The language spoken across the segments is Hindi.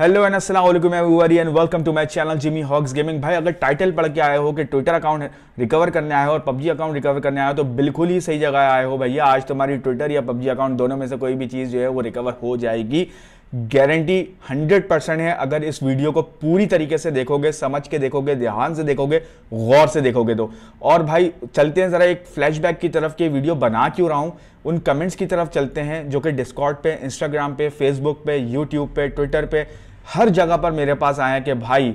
हेलो एंड असल everybody and welcome to my channel Jimmy Hawks gaming भाई अगर टाइटल पढ़ के आए हो कि ट्विटर अकाउंट रिकवर करने आए हो और पबजी अकाउंट रिकवर करने आए हो तो बिल्कुल ही सही जगह आए हो भैया आज तुम्हारी ट्विटर या पबजी अकाउंट दोनों में से कोई भी चीज़ जो है वो रिकवर हो जाएगी गारंटी 100 परसेंट है अगर इस वीडियो को पूरी तरीके से देखोगे समझ के देखोगे ध्यान से देखोगे गौर से देखोगे तो और भाई चलते हैं ज़रा एक फ्लैशबैक की तरफ के वीडियो बना क्यों रहा हूँ उन कमेंट्स की तरफ चलते हैं जो कि डिस्कॉर्ड पे इंस्टाग्राम पे फेसबुक पे यूट्यूब पे ट्विटर पे हर जगह पर मेरे पास आया कि भाई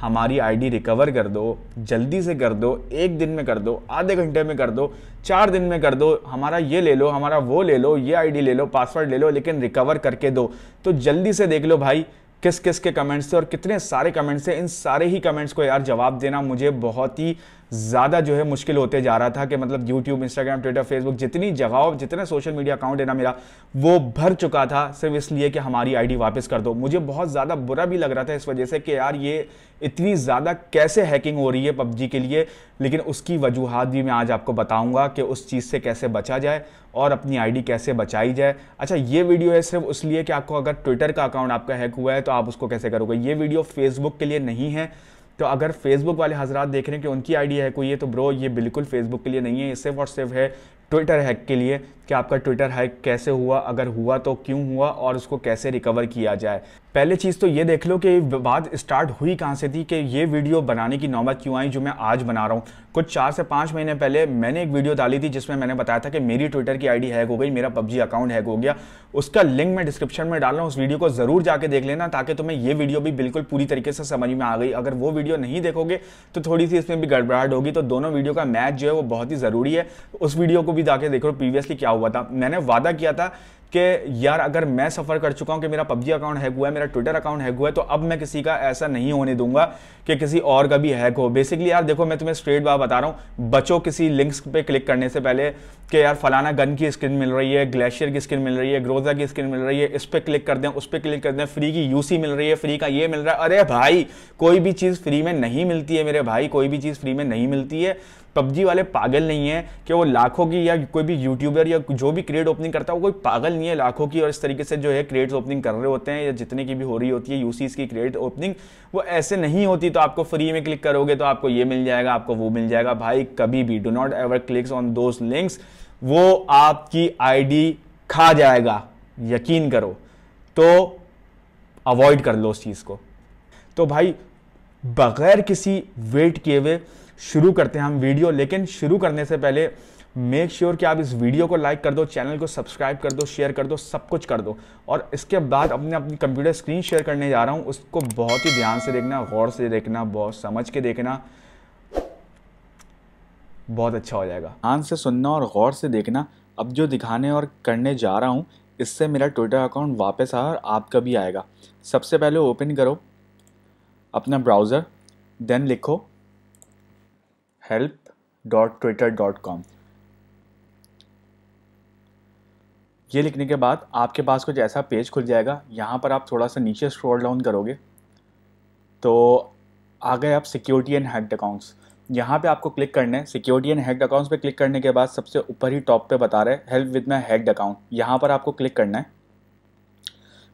हमारी आईडी रिकवर कर दो जल्दी से कर दो एक दिन में कर दो आधे घंटे में कर दो चार दिन में कर दो हमारा ये ले लो हमारा वो ले लो ये आईडी ले लो पासवर्ड ले लो लेकिन रिकवर करके दो तो जल्दी से देख लो भाई किस किस के कमेंट्स थे और कितने सारे कमेंट्स थे इन सारे ही कमेंट्स को यार जवाब देना मुझे बहुत ही ज़्यादा जो है मुश्किल होते जा रहा था कि मतलब यूट्यूब इंस्टाग्राम ट्विटर फेसबुक जितनी जगहों जितने सोशल मीडिया अकाउंट है ना मेरा वो भर चुका था सिर्फ इसलिए कि हमारी आईडी वापस कर दो मुझे बहुत ज़्यादा बुरा भी लग रहा था इस वजह से कि यार ये इतनी ज़्यादा कैसे हैकिंग हो रही है पबजी के लिए लेकिन उसकी वजूहत भी मैं आज आपको बताऊँगा कि उस चीज़ से कैसे बचा जाए और अपनी डी कैसे बचाई जाए अच्छा ये वीडियो है सिर्फ लिए कि आपको अगर ट्विटर का अकाउंट आपका हैक हुआ है तो आप उसको कैसे करोगे ये वीडियो फेसबुक के लिए नहीं है तो अगर फेसबुक वाले हजरात देख रहे हैं कि उनकी आइडिया है कोई ये तो ब्रो ये बिल्कुल फेसबुक के लिए नहीं है सिर्फ और सिर्फ है ट्विटर हैक के लिए कि आपका ट्विटर हैक कैसे हुआ अगर हुआ तो क्यों हुआ और उसको कैसे रिकवर किया जाए पहले चीज़ तो ये देख लो कि बात स्टार्ट हुई कहाँ से थी कि ये वीडियो बनाने की नौबत क्यों आई जो मैं आज बना रहा हूँ कुछ चार से पाँच महीने पहले मैंने एक वीडियो डाली थी जिसमें मैंने बताया था कि मेरी ट्विटर की आईडी हैक हो गई मेरा पबजी अकाउंट हैक हो गया उसका लिंक मैं डिस्क्रिप्शन में डाल रहा हूँ उस वीडियो को ज़रूर जाके देख लेना ताकि तुम्हें ये वीडियो भी बिल्कुल पूरी तरीके से समझ में आ गई अगर वो वीडियो नहीं देखोगे तो थोड़ी सी इसमें भी गड़बड़ाहट होगी तो दोनों वीडियो का मैच जो है वो बहुत ही ज़रूरी है उस वीडियो को भी जाके लो प्रीवियसली क्या हुआ था मैंने वादा किया था कि यार अगर मैं सफ़र कर चुका हूं कि मेरा पबजी अकाउंट हैक हुआ है मेरा ट्विटर अकाउंट हैक हुआ है तो अब मैं किसी का ऐसा नहीं होने दूंगा कि किसी और का भी हैक हो बेसिकली यार देखो मैं तुम्हें स्ट्रेट बात बता रहा हूँ बचो किसी लिंक्स पे क्लिक करने से पहले कि यार फलाना गन की स्क्रीन मिल रही है ग्लेशियर की स्क्रीन मिल रही है ग्रोजा की स्क्रीन मिल रही है इस पर क्लिक कर दें उस पर क्लिक कर दें फ्री की यूसी मिल रही है फ्री का ये मिल रहा है अरे भाई कोई भी चीज़ फ्री में नहीं मिलती है मेरे भाई कोई भी चीज़ फ्री में नहीं मिलती है पबजी वाले पागल नहीं है कि वो लाखों की या कोई भी यूट्यूबर या जो भी क्रिएट ओपनिंग करता है वो कोई पागल नहीं है लाखों की और इस तरीके से जो है क्रिएट्स ओपनिंग कर रहे होते हैं या जितने की भी हो रही होती है यूसीज की क्रिएट ओपनिंग वो ऐसे नहीं होती तो आपको फ्री में क्लिक करोगे तो आपको ये मिल जाएगा आपको वो मिल जाएगा भाई कभी भी do not ever clicks on those links वो आपकी आईडी खा जाएगा यकीन करो तो अवॉइड कर लो उस चीज़ को तो भाई बगैर किसी वेट किए हुए शुरू करते हैं हम वीडियो लेकिन शुरू करने से पहले मेक श्योर sure कि आप इस वीडियो को लाइक कर दो चैनल को सब्सक्राइब कर दो शेयर कर दो सब कुछ कर दो और इसके बाद अपने अपनी कंप्यूटर स्क्रीन शेयर करने जा रहा हूँ उसको बहुत ही ध्यान से देखना गौर से देखना बहुत समझ के देखना बहुत अच्छा हो जाएगा ध्यान से सुनना और गौर से देखना अब जो दिखाने और करने जा रहा हूँ इससे मेरा ट्विटर अकाउंट वापस आया और आपका भी आएगा सबसे पहले ओपन करो अपना ब्राउज़र देन लिखो डॉट डॉट ट्विटर कॉम ये लिखने के बाद आपके पास कुछ ऐसा पेज खुल जाएगा यहाँ पर आप थोड़ा सा नीचे स्क्रॉल डाउन करोगे तो आ गए आप सिक्योरिटी एंड हैक्ड अकाउंट्स यहाँ पे आपको क्लिक करना है सिक्योरिटी एंड हैक्ड अकाउंट्स पे क्लिक करने के बाद सबसे ऊपर ही टॉप पे बता रहे हैं help with my hacked account यहाँ पर आपको क्लिक करना है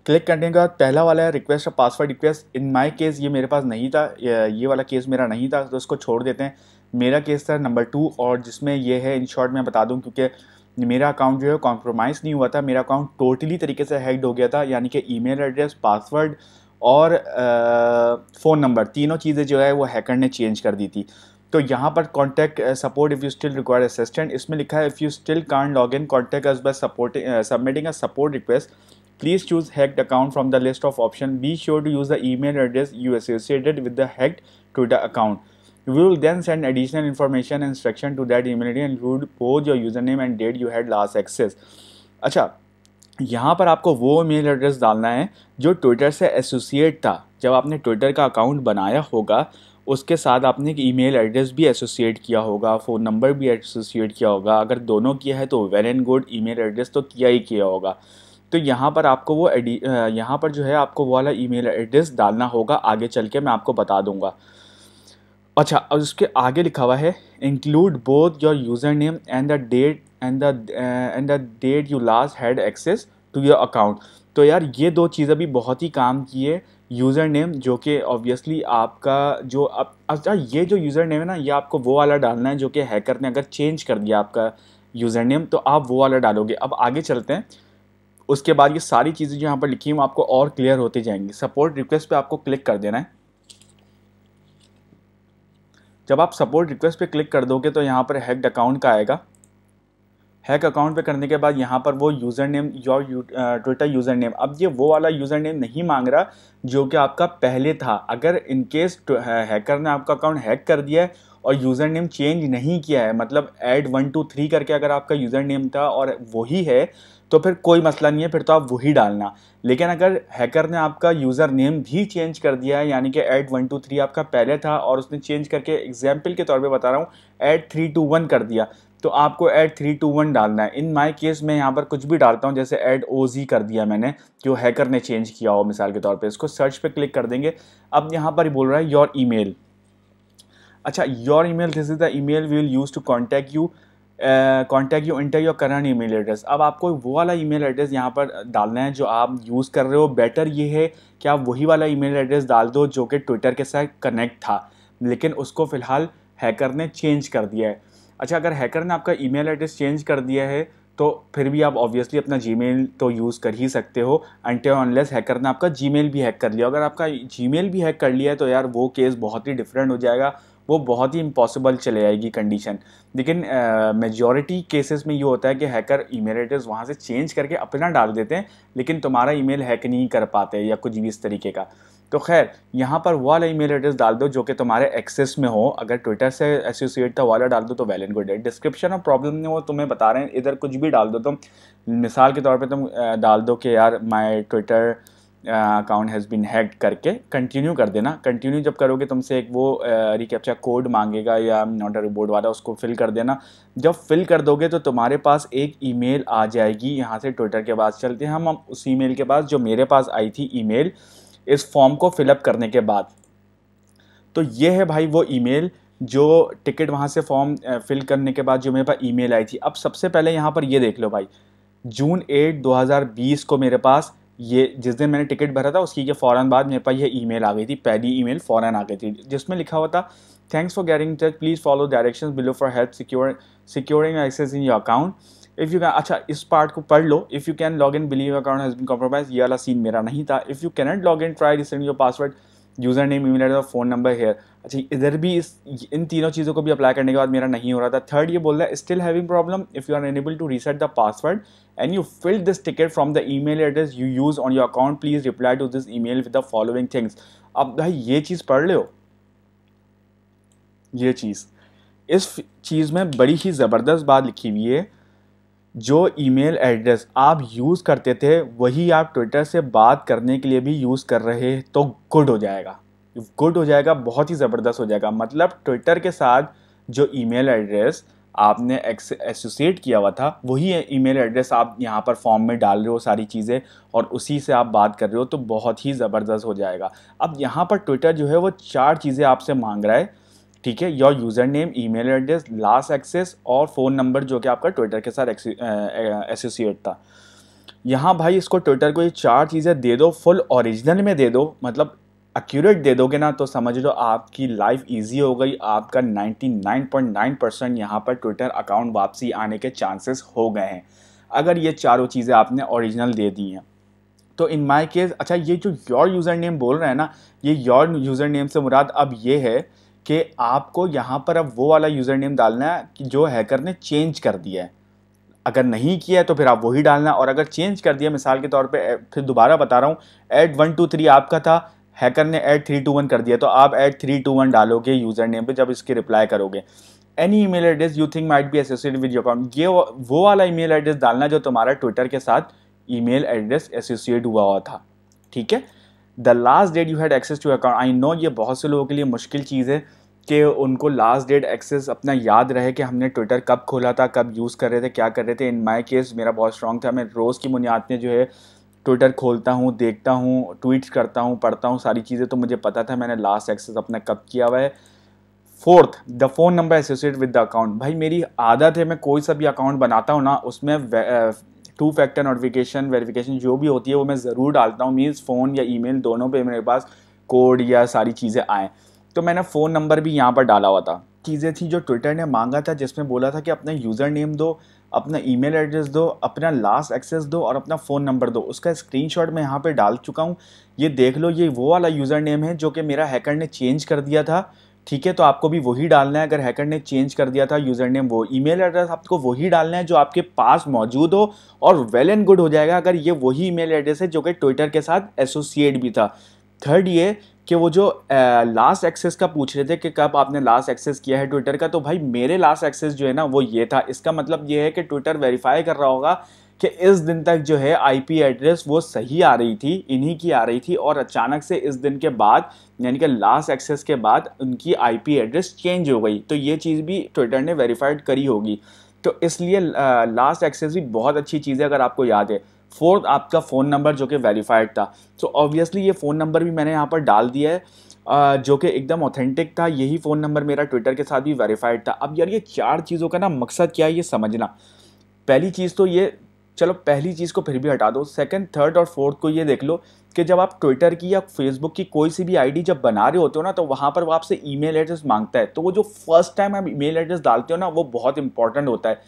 क्लिक करने के बाद पहला वाला है रिक्वेस्ट और password request in my case ये मेरे पास नहीं था ये वाला केस मेरा नहीं था तो इसको छोड़ देते हैं मेरा केस था नंबर टू और जिसमें यह है इन शॉर्ट मैं बता दूं क्योंकि मेरा अकाउंट जो है कॉम्प्रोमाइज़ नहीं हुआ था मेरा अकाउंट टोटली तरीके से हैक्ड हो गया था यानी कि ईमेल एड्रेस पासवर्ड और फ़ोन नंबर तीनों चीज़ें जो है वो हैकर ने चेंज कर दी थी तो यहाँ पर contact support if you still require assistant इसमें लिखा है if you still can log in contact us bus support submitting a support request please choose hacked account from the list of option be sure to use the email address you associated with the hacked to the account We will then send additional information instruction to that email ID and include both your username and date you had last access. अच्छा यहाँ पर आपको वो मेल एड्रेस डालना है जो ट्विटर से एसोसिएट था जब आपने ट्विटर का अकाउंट बनाया होगा उसके साथ आपने एक ईमेल एड्रेस भी एसोसिएट किया होगा फ़ोन नंबर भी एसोसिएट किया होगा अगर दोनों किया है तो well and good email address तो किया ही किया होगा तो यहाँ पर आपको वो यहाँ पर जो है आपको वो वाला ईमेल एड्रेस डालना होगा आगे चल के मैं आपको बता दूँगा अच्छा और उसके आगे लिखा हुआ है include both your user name and the date and the and the date you last had access to your account तो यार ये दो चीज़ें भी बहुत ही काम की है यूज़र नेम जो कि ऑब्वियसली आपका जो अब अच्छा ये जो यूज़र नेम है ना ये आपको वो वाला डालना है जो कि हैकर ने अगर चेंज कर दिया आपका यूज़र नेम तो आप वो वाला डालोगे अब आगे चलते हैं उसके बाद ये सारी चीज़ें जो यहाँ पर लिखी हुई आपको और क्लियर होती जाएंगी सपोर्ट रिक्वेस्ट पे आपको क्लिक कर देना है जब आप सपोर्ट रिक्वेस्ट पे क्लिक कर दोगे तो यहाँ पर हैक्ड अकाउंट का आएगा हैक अकाउंट पे करने के बाद यहाँ पर वो user name your you, Twitter user name अब ये वो वाला यूज़र नेम नहीं मांग रहा जो कि आपका पहले था अगर इनकेस हैकर uh, ने आपका अकाउंट हैक कर दिया है और यूज़र नेम चेंज नहीं किया है मतलब एड वन टू थ्री करके अगर आपका यूज़र नेम था और वही है तो फिर कोई मसला नहीं है फिर तो आप वही डालना लेकिन अगर हैकर ने आपका यूज़र नेम भी चेंज कर दिया है यानी कि एड वन टू थ्री आपका पहले था और उसने चेंज करके एग्जाम्पल के तौर पे बता रहा हूँ एट थ्री टू वन कर दिया तो आपको एट थ्री टू वन डालना है इन माय केस मैं यहाँ पर कुछ भी डालता हूँ जैसे एड ओ जी कर दिया मैंने जो हैकर ने चेंज किया हो मिसाल के तौर पर इसको सर्च पर क्लिक कर देंगे अब यहाँ पर बोल रहा है योर ई अच्छा your email this is the email we will use to contact you contact you enter your current email address अब आपको वो वाला ईमेल एड्रेस यहाँ पर डालना है जो आप यूज़ कर रहे हो बेटर ये है कि आप वही वाला ईमेल एड्रेस डाल दो जो कि ट्विटर के साथ कनेक्ट था लेकिन उसको फ़िलहाल हैकर ने चेंज कर दिया है अच्छा अगर हैकर ने आपका ईमेल एड्रेस चेंज कर दिया है तो फिर भी आप ऑब्वियसली अपना मेल तो यूज़ कर ही सकते हो एंटे ऑनलेस हैकर ने आपका मेल भी हैक कर लिया अगर आपका मेल भी हैक कर लिया है तो यार वो केस बहुत ही डिफरेंट हो जाएगा वो बहुत ही इम्पॉसिबल चले जाएगी कंडीशन लेकिन मेजॉरिटी केसेस में ये होता है कि हैकर ईमेल एड्रेस वहाँ से चेंज करके अपना डाल देते हैं लेकिन तुम्हारा ईमेल हैक नहीं कर पाते या कुछ भी इस तरीके का तो खैर यहाँ पर वो वाला ईमेल एड्रेस डाल दो जो कि तुम्हारे एक्सेस में हो अगर ट्विटर से एसोसिएट था वाला डाल दो तो वेल एंड गुड है डिस्क्रिप्शन और प्रॉब्लम में वो तुम्हें बता रहे हैं इधर कुछ भी डाल दो तुम मिसाल के तौर पर तुम डाल दो कि यार my Twitter account has been hack करके कंटिन्यू कर देना कंटिन्यू जब करोगे तुमसे एक वो रिकैप्चा कोड मांगेगा या नॉट रिबोर्ड वाला उसको फिल कर देना जब फिल कर दोगे तो तुम्हारे पास एक ईमेल आ जाएगी यहाँ से ट्विटर के पास चलते हैं हम उस ईमेल के पास जो मेरे पास आई थी ईमेल इस फॉर्म को फिलअप करने के बाद तो ये है भाई वो ईमेल जो टिकट वहाँ से फॉर्म फिल करने के बाद जो मेरे पास ईमेल आई थी अब सबसे पहले यहाँ पर ये देख लो भाई जून 8 2020 को मेरे पास ये जिस दिन मैंने टिकट भरा था उसकी के फ़ौर बाद मेरे पास ये ईमेल आ गई थी पहली ईमेल फ़ौरन आ गई थी जिसमें लिखा हुआ था thanks for getting touch please follow direction below for help secure securing access in your account if you can अच्छा इस पार्ट को पढ़ लो if you can log in believe account has been compromise ये वाला सीन मेरा नहीं था if you cannot log in try resetting your password username name email एड्रेस और फ़ोन नंबर हेयर अच्छा इधर भी इस इन तीनों चीज़ों को भी अप्लाई करने के बाद मेरा नहीं हो रहा था थर्ड ये बोल रहा है still having problem if you are enable to reset the password and you fill this ticket from the email address you use on your account please reply to this email with the following things अब भाई ये चीज़ पढ़ लो ये चीज़ इस चीज़ में बड़ी ही ज़बरदस्त बात लिखी हुई है जो ईमेल एड्रेस आप यूज़ करते थे वही आप ट्विटर से बात करने के लिए भी यूज़ कर रहे तो गुड हो जाएगा गुड हो जाएगा बहुत ही ज़बरदस्त हो जाएगा मतलब ट्विटर के साथ जो ईमेल एड्रेस आपने एसोसिएट किया हुआ था वही ईमेल एड्रेस आप यहाँ पर फॉर्म में डाल रहे हो सारी चीज़ें और उसी से आप बात कर रहे हो तो बहुत ही ज़बरदस्त हो जाएगा अब यहाँ पर ट्विटर जो है वो चार चीज़ें आपसे मांग रहा है ठीक है your user name email address last access और फ़ोन नंबर जो कि आपका ट्विटर के साथ एसोसिएट था यहाँ भाई इसको ट्विटर को ये चार चीज़ें दे दो फुल ओरिजिनल में दे दो मतलब एक्यूरेट दे दोगे ना तो समझ लो आपकी लाइफ इजी हो गई आपका 99.9 परसेंट यहाँ पर ट्विटर अकाउंट वापसी आने के चांसेस हो गए हैं अगर ये चारों चीज़ें आपने ओरिजिनल दे दी हैं तो इन माई केस अच्छा ये जो योर यूज़र नेम बोल रहे हैं ना ये योर यूज़र नेम से मुराद अब ये है कि आपको यहाँ पर अब वो वाला यूज़र नेम डालना है कि जो हैकर ने चेंज कर दिया है अगर नहीं किया है तो फिर आप वही डालना और अगर चेंज कर दिया मिसाल के तौर पे फिर दोबारा बता रहा हूँ एड वन टू थ्री आपका था हैकर ने एड थ्री टू वन कर दिया तो आप एड थ्री टू वन डालोगे यूज़र नेम पे जब इसकी रिप्लाई करोगे any email address you think might be associated with your account ये वो वाला ई मेल एड्रेस डालना जो तुम्हारा ट्विटर के साथ ई मेल एड्रेस एसोसिएट हुआ हुआ था ठीक है the last date you had access to account I know ये बहुत से लोगों के लिए मुश्किल चीज़ है कि उनको लास्ट डेट एक्सेस अपना याद रहे कि हमने ट्विटर कब खोला था कब यूज़ कर रहे थे क्या कर रहे थे इन माई केस मेरा बहुत स्ट्रॉन्ग था मैं रोज़ की बुनियाद में जो है ट्विटर खोलता हूँ देखता हूँ ट्वीट करता हूँ पढ़ता हूँ सारी चीज़ें तो मुझे पता था मैंने लास्ट एक्सेस अपना कब किया हुआ है fourth the phone number associate with the account भाई मेरी आदत है मैं कोई सा भी अकाउंट बनाता हूँ ना उसमें टू फैक्टर नोटिफिकेशन वेरिफिकेशन जो भी होती है वो मैं ज़रूर डालता हूँ मीन्स फ़ोन या ई दोनों पर मेरे पास कोड या सारी चीज़ें आएँ तो मैंने फ़ोन नंबर भी यहाँ पर डाला हुआ था चीज़ें थी जो ट्विटर ने मांगा था जिसमें बोला था कि अपना यूज़र नेम दो अपना ईमेल एड्रेस दो अपना लास्ट एक्सेस दो और अपना फ़ोन नंबर दो उसका स्क्रीनशॉट मैं यहाँ पे डाल चुका हूँ ये देख लो ये वो वाला यूज़र नेम है जो कि मेरा हैकर ने चेंज कर दिया था ठीक है तो आपको भी वही डालना है अगर हैकर ने चेंज कर दिया था यूज़र नेम वो ईमेल एड्रेस आपको वही डालना है जो आपके पास मौजूद हो और वेल एंड गुड हो जाएगा अगर ये वही ईमेल एड्रेस है जो कि ट्विटर के साथ एसोसिएट भी था थर्ड ये कि वो जो लास्ट एक्सेस का पूछ रहे थे कि कब आपने लास्ट एक्सेस किया है ट्विटर का तो भाई मेरे लास्ट एक्सेस जो है ना वो ये था इसका मतलब ये है कि ट्विटर वेरीफाई कर रहा होगा कि इस दिन तक जो है आईपी एड्रेस वो सही आ रही थी इन्हीं की आ रही थी और अचानक से इस दिन के बाद यानी कि लास्ट एक्सेस के बाद उनकी आईपी एड्रेस चेंज हो गई तो ये चीज़ भी ट्विटर ने वेरीफाइड करी होगी तो इसलिए लास्ट एक्सेस भी बहुत अच्छी चीज़ है अगर आपको याद है फोर्थ आपका फ़ोन नंबर जो कि वेरीफाइड था सो ऑब्वियसली ये फ़ोन नंबर भी मैंने यहाँ पर डाल दिया है जो कि एकदम ऑथेंटिक था यही फ़ोन नंबर मेरा ट्विटर के साथ भी वेरीफाइड था अब यार ये चार चीज़ों का ना मकसद क्या है ये समझना पहली चीज़ तो ये चलो पहली चीज़ को फिर भी हटा दो सेकंड थर्ड और फोर्थ को ये देख लो कि जब आप ट्विटर की या फेसबुक की कोई सी भी आईडी जब बना रहे होते हो ना तो वहाँ पर वो आपसे ईमेल एड्रेस मांगता है तो वो जो फर्स्ट टाइम आप ईमेल एड्रेस डालते हो ना वो बहुत इंपॉर्टेंट होता है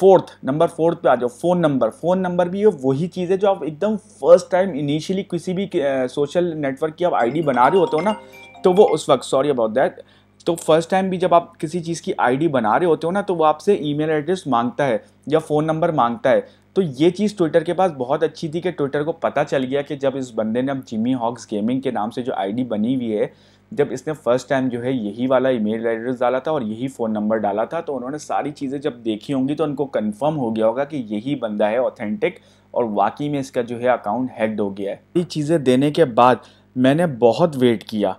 फोर्थ नंबर फोर्थ पे आ जाओ फ़ोन नंबर फ़ोन नंबर भी ये वही चीज़ है जो आप एकदम फर्स्ट टाइम इनिशियली किसी भी सोशल नेटवर्क की आप आई बना रहे होते हो ना तो वो उस वक्त सॉरी अबाउट दैट तो फर्स्ट टाइम भी जब आप किसी चीज़ की आईडी बना रहे होते हो ना तो वो आपसे ईमेल एड्रेस मांगता है या फ़ोन नंबर मांगता है तो ये चीज़ ट्विटर के पास बहुत अच्छी थी कि ट्विटर को पता चल गया कि जब इस बंदे ने अब जिमी हॉक्स गेमिंग के नाम से जो आईडी बनी हुई है जब इसने फर्स्ट टाइम जो है यही वाला ईमेल एड्रेस डाला था और यही फ़ोन नंबर डाला था तो उन्होंने सारी चीज़ें जब देखी होंगी तो उनको कन्फर्म हो गया होगा कि यही बंदा है ऑथेंटिक और वाकई में इसका जो है अकाउंट हैक्ड हो गया है ये चीज़ें देने के बाद मैंने बहुत वेट किया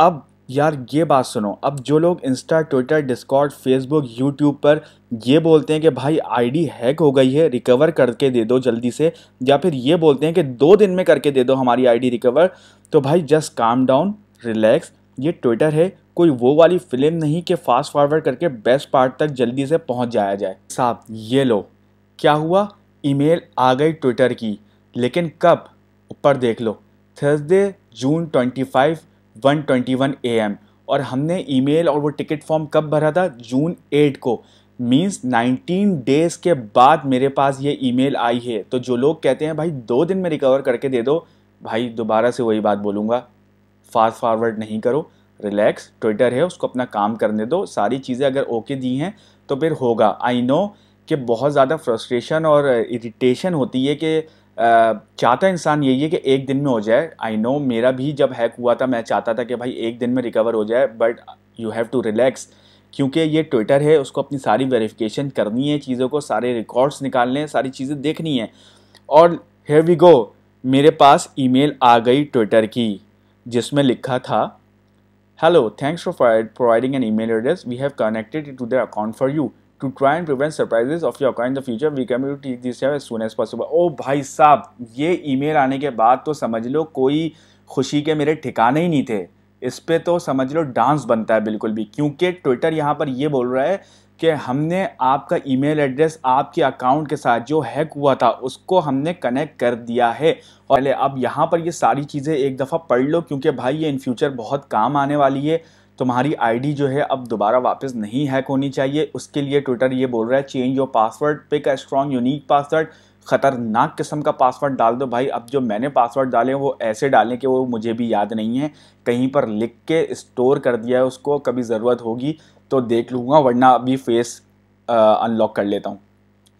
अब यार ये बात सुनो अब जो लोग Insta Twitter Discord Facebook YouTube पर ये बोलते हैं कि भाई आईडी हैक हो गई है रिकवर करके दे दो जल्दी से या फिर ये बोलते हैं कि दो दिन में करके दे दो हमारी आईडी रिकवर तो भाई जस्ट काम डाउन रिलैक्स ये ट्विटर है कोई वो वाली फिल्म नहीं कि फास्ट फॉरवर्ड करके बेस्ट पार्ट तक जल्दी से पहुंच जाया जाए साहब ये लो क्या हुआ ईमेल आ गई ट्विटर की लेकिन कब ऊपर देख लो Thursday June twenty five one twenty one A M और हमने ईमेल और वो टिकट फॉर्म कब भरा था जून एट को मीन्स 19 डेज के बाद मेरे पास ये ईमेल आई है तो जो लोग कहते हैं भाई दो दिन में रिकवर करके दे दो भाई दोबारा से वही बात बोलूँगा फास्ट फॉरवर्ड नहीं करो रिलैक्स ट्विटर है उसको अपना काम करने दो सारी चीज़ें अगर ओके दी हैं तो फिर होगा आई नो कि बहुत ज़्यादा फ्रस्ट्रेशन और इरिटेशन होती है कि चाहता इंसान यही है कि एक दिन में हो जाए आई नो मेरा भी जब हैक हुआ था मैं चाहता था कि भाई एक दिन में रिकवर हो जाए but you have to relax क्योंकि ये ट्विटर है उसको अपनी सारी वेरिफिकेशन करनी है चीज़ों को सारे रिकॉर्ड्स निकालने हैं सारी चीज़ें देखनी है और हेयर वी गो मेरे पास ईमेल आ गई ट्विटर की जिसमें लिखा था hello thanks for providing an email address we have connected to the account for you to try and prevent surprises of your account in the future we can to take this as soon as possible oh bhai साहब ye email aane ke baad to samajh lo koi khushi ke mere thikane hi nahi the इस पर तो समझ लो डांस बनता है बिल्कुल भी क्योंकि ट्विटर यहाँ पर ये बोल रहा है कि हमने आपका ईमेल एड्रेस आपके अकाउंट के साथ जो हैक हुआ था उसको हमने कनेक्ट कर दिया है और पहले अब यहाँ पर ये सारी चीज़ें एक दफ़ा पढ़ लो क्योंकि भाई ये इन फ्यूचर बहुत काम आने वाली है तुम्हारी आईडी जो है अब दोबारा वापस नहीं हैक होनी चाहिए उसके लिए ट्विटर ये बोल रहा है change your password pick a strong unique password ख़तरनाक किस्म का पासवर्ड डाल दो भाई अब जो मैंने पासवर्ड डाले वो ऐसे डालें कि वो मुझे भी याद नहीं है कहीं पर लिख के स्टोर कर दिया है उसको कभी ज़रूरत होगी तो देख लूँगा वरना अभी फेस अनलॉक कर लेता हूँ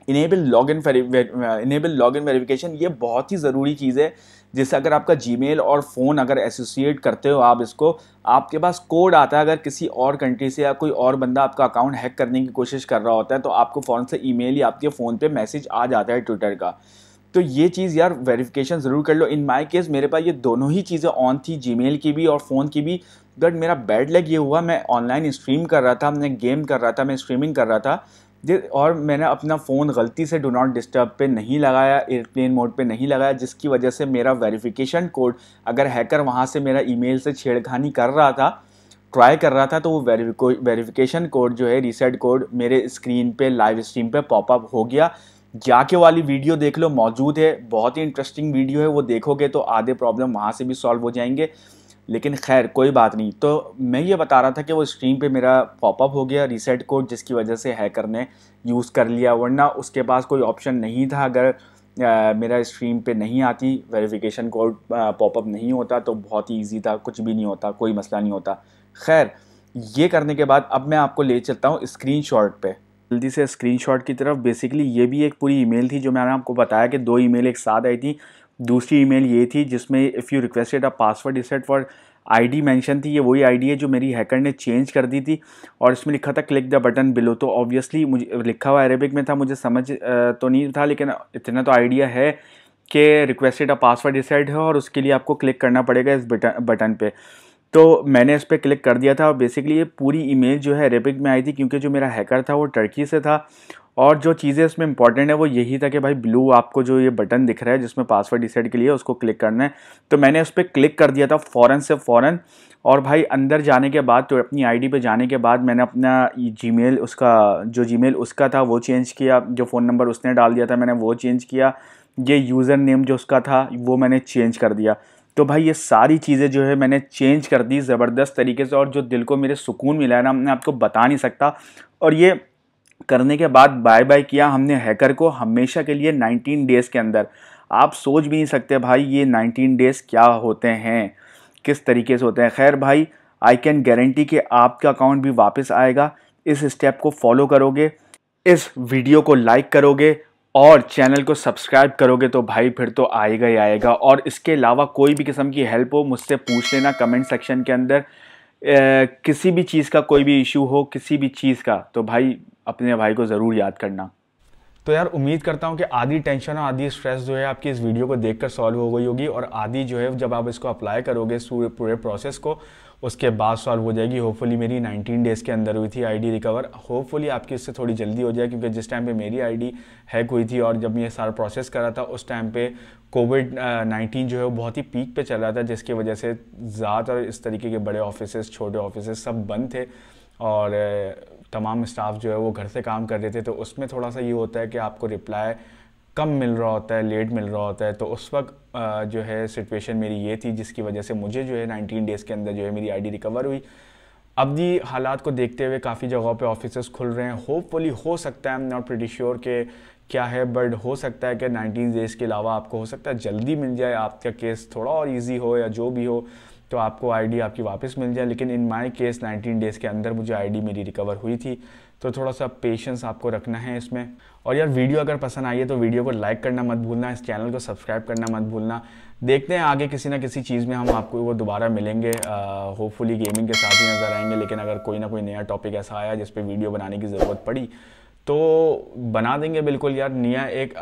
enable log in enable log in verification ये बहुत ही ज़रूरी चीज़ है जैसे अगर आपका जीमेल और फ़ोन अगर एसोसिएट करते हो आप इसको आपके पास कोड आता है अगर किसी और कंट्री से या कोई और बंदा आपका अकाउंट हैक करने की कोशिश कर रहा होता है तो आपको फ़ौर से ई या आपके फ़ोन पे मैसेज आ जाता है ट्विटर का तो ये चीज़ यार वेरिफिकेशन ज़रूर कर लो इन माय केस मेरे पास ये दोनों ही चीज़ें ऑन थी जीमेल की भी और फ़ोन की भी बट मेरा बैड लग ये हुआ मैं ऑनलाइन स्ट्रीम कर रहा था मैं गेम कर रहा था मैं स्ट्रीमिंग कर रहा था ये और मैंने अपना फ़ोन गलती से डो नॉट डिस्टर्ब पे नहीं लगाया एयरप्लेन मोड पे नहीं लगाया जिसकी वजह से मेरा वेरिफिकेशन कोड अगर हैकर वहाँ से मेरा ईमेल से छेड़खानी कर रहा था ट्राई कर रहा था तो वो वेरिफिकेशन कोड जो है रीसेट कोड मेरे स्क्रीन पे लाइव स्ट्रीम पे पॉपअप हो गया जाके वाली वीडियो देख लो मौजूद है बहुत ही इंटरेस्टिंग वीडियो है वो देखोगे तो आधे प्रॉब्लम वहाँ से भी सॉल्व हो जाएंगे लेकिन खैर कोई बात नहीं तो मैं ये बता रहा था कि वो स्ट्रीम पे मेरा पॉपअप हो गया रीसेट कोड जिसकी वजह से हैकर ने यूज़ कर लिया वरना उसके पास कोई ऑप्शन नहीं था अगर आ, मेरा स्ट्रीम पे नहीं आती वेरिफिकेशन कोड पॉपअप नहीं होता तो बहुत ही ईजी था कुछ भी नहीं होता कोई मसला नहीं होता खैर ये करने के बाद अब मैं आपको ले चलता हूँ स्क्रीन शॉट जल्दी से स्क्रीनशॉट की तरफ बेसिकली ये भी एक पूरी ईमेल थी जो मैंने आपको बताया कि दो ईमेल एक साथ आई थी दूसरी ईमेल ये थी जिसमें if you requested a password reset for ID mention थी ये वही आईडी है जो मेरी हैकर ने चेंज कर दी थी और इसमें लिखा था क्लिक द बटन बिलो तो ऑब्वियसली मुझे लिखा हुआ अरेबिक में था मुझे समझ तो नहीं था लेकिन इतना तो आइडिया है कि रिक्वेस्टेड अ पासवर्ड इसेट है और उसके लिए आपको क्लिक करना पड़ेगा इस बटन बटन पर तो मैंने इस पर क्लिक कर दिया था और बेसिकली ये पूरी ईमेल जो है रेपिक में आई थी क्योंकि जो मेरा हैकर था वो टर्की से था और जो चीज़ें इसमें इंपॉर्टेंट है वो यही था कि भाई ब्लू आपको जो ये बटन दिख रहा है जिसमें पासवर्ड डिसाइड के लिए उसको क्लिक करना है तो मैंने उस पर क्लिक कर दिया था फ़ौरन से फ़ौरन और भाई अंदर जाने के बाद तो अपनी आईडी पे जाने के बाद मैंने अपना जी उसका जो जी उसका था वो चेंज किया जो फ़ोन नंबर उसने डाल दिया था मैंने वो चेंज किया ये यूज़र नेम जो उसका था वो मैंने चेंज कर दिया तो भाई ये सारी चीज़ें जो है मैंने चेंज कर दी ज़बरदस्त तरीके से और जो दिल को मेरे सुकून मिला है ना मैं आपको बता नहीं सकता और ये करने के बाद बाय बाय किया हमने हैकर को हमेशा के लिए 19 डेज़ के अंदर आप सोच भी नहीं सकते भाई ये 19 डेज़ क्या होते हैं किस तरीके से होते हैं खैर भाई आई कैन गारंटी कि आपका अकाउंट भी वापस आएगा इस स्टेप को फॉलो करोगे इस वीडियो को लाइक करोगे और चैनल को सब्सक्राइब करोगे तो भाई फिर तो आएगा ही आएगा और इसके अलावा कोई भी किस्म की हेल्प हो मुझसे पूछ लेना कमेंट सेक्शन के अंदर ए, किसी भी चीज़ का कोई भी इशू हो किसी भी चीज़ का तो भाई अपने भाई को ज़रूर याद करना तो यार उम्मीद करता हूँ कि आधी टेंशन और आधी स्ट्रेस जो है आपकी इस वीडियो को देखकर सॉल्व हो गई होगी और आधी जो है जब आप इसको अप्लाई करोगे पूरे प्रोसेस को उसके बाद सॉल्व हो जाएगी होपफुली मेरी 19 डेज़ के अंदर हुई थी आईडी रिकवर होपफुली आपकी इससे थोड़ी जल्दी हो जाए क्योंकि जिस टाइम पे मेरी आईडी हैक हुई थी और जब मैं ये सारा प्रोसेस करा था उस टाइम पे कोविड नाइन्टीन जो है वो बहुत ही पीक पे चल रहा था जिसकी वजह से ज़्यादातर इस तरीके के बड़े ऑफिस छोटे ऑफिस सब बंद थे और तमाम स्टाफ जो है वो घर से काम कर रहे थे तो उसमें थोड़ा सा ये होता है कि आपको रिप्लाई कम मिल रहा होता है लेट मिल रहा होता है तो उस वक्त जो है सिचुएशन मेरी ये थी जिसकी वजह से मुझे जो है 19 डेज़ के अंदर जो है मेरी आईडी रिकवर हुई अब भी हालात को देखते हुए काफ़ी जगहों पे ऑफिसेस खुल रहे हैं होपफुली हो सकता है एम नॉट प्रटी श्योर के क्या है बट हो सकता है कि 19 डेज़ के अलावा आपको हो सकता है जल्दी मिल जाए आपका केस थोड़ा और ईजी हो या जो भी हो तो आपको आईडी आपकी वापस मिल जाए लेकिन इन माय केस 19 डेज़ के अंदर मुझे आईडी मेरी रिकवर हुई थी तो थोड़ा सा पेशेंस आपको रखना है इसमें और यार वीडियो अगर पसंद आई है तो वीडियो को लाइक करना मत भूलना इस चैनल को सब्सक्राइब करना मत भूलना देखते हैं आगे किसी ना किसी चीज़ में हम आपको वो दोबारा मिलेंगे होपफुली गेमिंग के साथ ही नज़र आएंगे लेकिन अगर कोई ना कोई नया टॉपिक ऐसा आया जिस पर वीडियो बनाने की ज़रूरत पड़ी तो बना देंगे बिल्कुल यार निया एक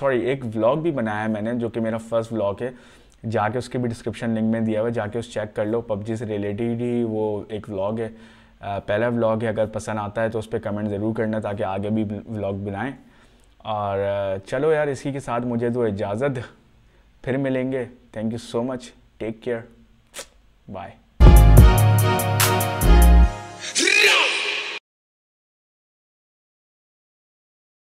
सॉरी एक व्लॉग भी बनाया है मैंने जो कि मेरा फर्स्ट व्लॉग है जाके उसके भी डिस्क्रिप्शन लिंक में दिया हुआ है जाके उस चेक कर लो पबजी से रिलेटेड ही वो एक व्लॉग है पहला व्लॉग है अगर पसंद आता है तो उस पर कमेंट ज़रूर करना ताकि आगे भी व्लॉग बनाएं और चलो यार इसी के साथ मुझे तो इजाज़त फिर मिलेंगे thank you so much take care bye